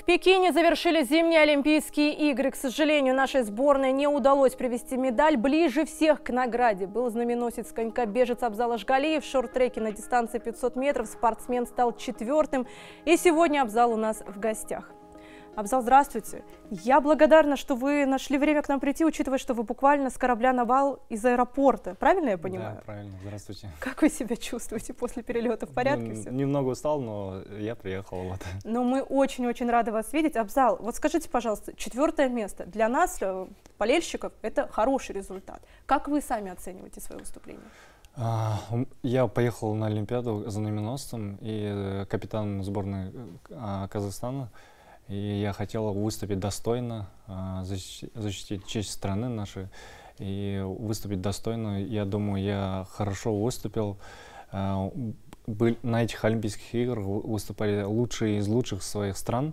В Пекине завершили зимние Олимпийские игры. К сожалению, нашей сборной не удалось привести медаль ближе всех к награде. Был знаменосец конькобежец Абзал Ашгалиев. В шорт-треке на дистанции 500 метров спортсмен стал четвертым. И сегодня Абзал у нас в гостях. Абзал, здравствуйте. Я благодарна, что вы нашли время к нам прийти, учитывая, что вы буквально с корабля на вал из аэропорта. Правильно я понимаю? Да, правильно. Здравствуйте. Как вы себя чувствуете после перелета? В порядке все? Немного устал, но я приехал. Вот. Но ну, мы очень-очень рады вас видеть. Абзал, вот скажите, пожалуйста, четвертое место для нас, э, болельщиков, это хороший результат. Как вы сами оцениваете свое выступление? А, я поехал на Олимпиаду за знаменосцем, и э, капитаном сборной э, а, Казахстана – и я хотел выступить достойно, а, защитить, честь страны нашей и выступить достойно. Я думаю, я хорошо выступил. А, был, на этих Олимпийских играх выступали лучшие из лучших своих стран.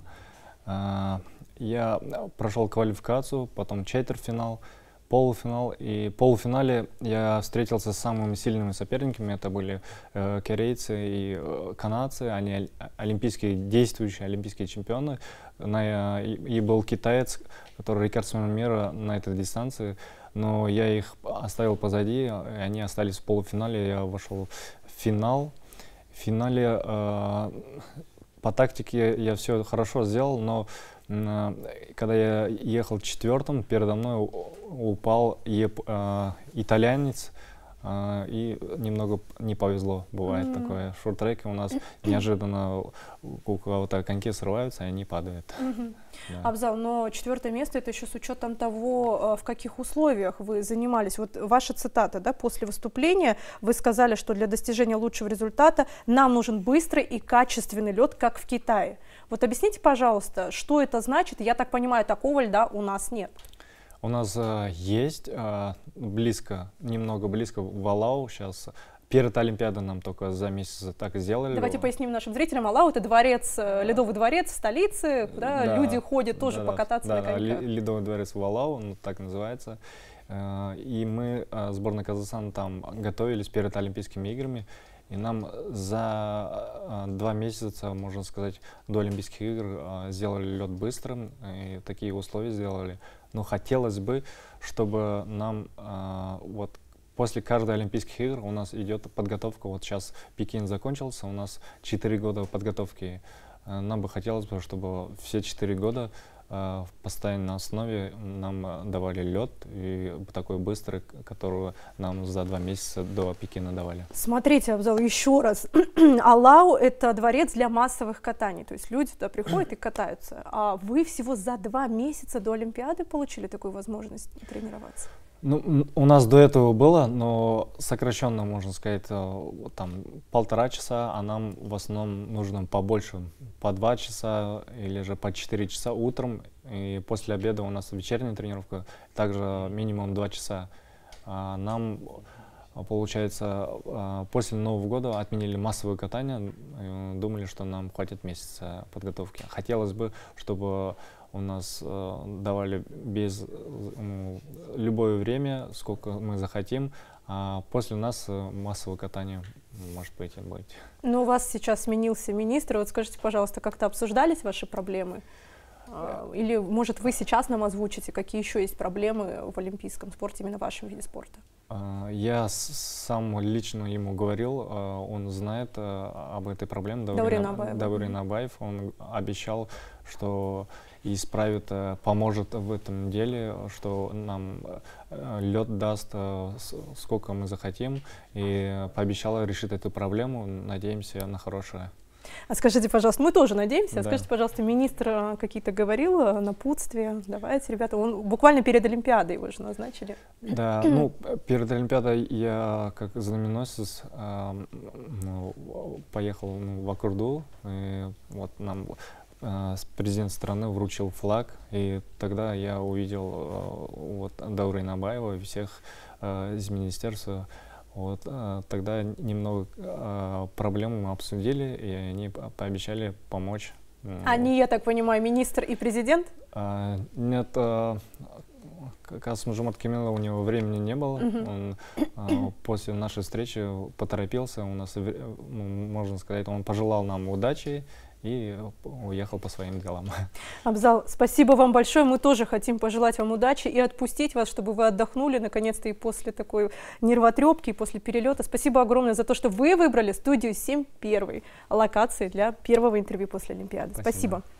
А, я прошел квалификацию, потом четвертьфинал. финал полуфинал. И полуфинале я встретился с самыми сильными соперниками. Это были э, корейцы и э, канадцы. Они олимпийские, действующие олимпийские чемпионы. На, э, и, и был китаец, который рекордсмен мира на этой дистанции. Но я их оставил позади, и они остались в полуфинале. Я вошел в финал. В финале э, по тактике я все хорошо сделал, но э, когда я ехал четвертым, передо мной упал и, э, итальянец, э, и немного не повезло, бывает mm -hmm. такое. Шорт-треки у нас неожиданно у кого-то коньки срываются, и они падают. Mm -hmm. да. Абзал, но четвертое место это еще с учетом того, э, в каких условиях вы занимались. Вот ваша цитата, да, после выступления вы сказали, что для достижения лучшего результата нам нужен быстрый и качественный лед, как в Китае. Вот объясните, пожалуйста, что это значит? Я так понимаю, такого льда у нас нет. У нас э, есть э, близко, немного близко в Алау сейчас. Перед Олимпиадой нам только за месяц так сделали. Давайте его. поясним нашим зрителям. Алау — это дворец, э, да. ледовый дворец в столице, куда да, люди ходят тоже да, покататься да, на коньках. Да, ледовый дворец в Алау, ну, так называется. Э, и мы, э, сборная Казахстана, там готовились перед Олимпийскими играми. И нам за два месяца, можно сказать, до Олимпийских игр сделали лед быстрым, и такие условия сделали — но хотелось бы, чтобы нам э, вот после каждой Олимпийских игр у нас идет подготовка. Вот сейчас Пекин закончился, у нас 4 года подготовки. Э, нам бы хотелось бы, чтобы все 4 года а, в постоянной основе нам э, давали лед, и такой быстрый, которого нам за два месяца до Пекина давали. Смотрите, Абзал, еще раз. Алау – это дворец для массовых катаний, то есть люди туда приходят и катаются. А вы всего за два месяца до Олимпиады получили такую возможность тренироваться? Ну, у нас до этого было, но сокращенно, можно сказать, э, там полтора часа, а нам в основном нужно побольше, по два часа или же по четыре часа утром. И после обеда у нас вечерняя тренировка, также минимум два часа. А нам а получается, а, после Нового года отменили массовое катание, э, думали, что нам хватит месяца подготовки. Хотелось бы, чтобы у нас э, давали без э, любое время, сколько мы захотим, а после нас массовое катание может быть и быть. Но у вас сейчас сменился министр. Вот скажите, пожалуйста, как-то обсуждались ваши проблемы? А, или, может, вы сейчас нам озвучите, какие еще есть проблемы в олимпийском спорте, именно в вашем виде спорта? А, я сам лично ему говорил, а, он знает э, об этой проблеме. Даурин Абаев. он обещал, что исправит, э, поможет в этом деле, что нам э, лед даст сколько мы захотим, и пообещал решить эту проблему. Надеемся на хорошее. А скажите, пожалуйста, мы тоже надеемся. А да. Скажите, пожалуйста, министр э, какие-то говорил на э, напутствии. Давайте, ребята, он буквально перед Олимпиадой его же назначили. Да, ну, перед Олимпиадой я как знаменосец эм, ну, поехал ну, в Акурду. И вот нам э, президент страны вручил флаг. И тогда я увидел вот Даурина Абаева и всех из министерства. Вот, а, тогда немного а, проблем мы обсудили, и они пообещали помочь. Они, а вот. я так понимаю, министр и президент? нет, как раз Мужумат Кемела у него времени не было. Uh Он после нашей встречи поторопился. У нас, можно сказать, он пожелал нам удачи и э, уехал по своим делам. Абзал, спасибо вам большое. Мы тоже хотим пожелать вам удачи и отпустить вас, чтобы вы отдохнули наконец-то и после такой нервотрепки, и после перелета. Спасибо огромное за то, что вы выбрали студию 7 первой локации для первого интервью после Олимпиады. Спасибо. спасибо.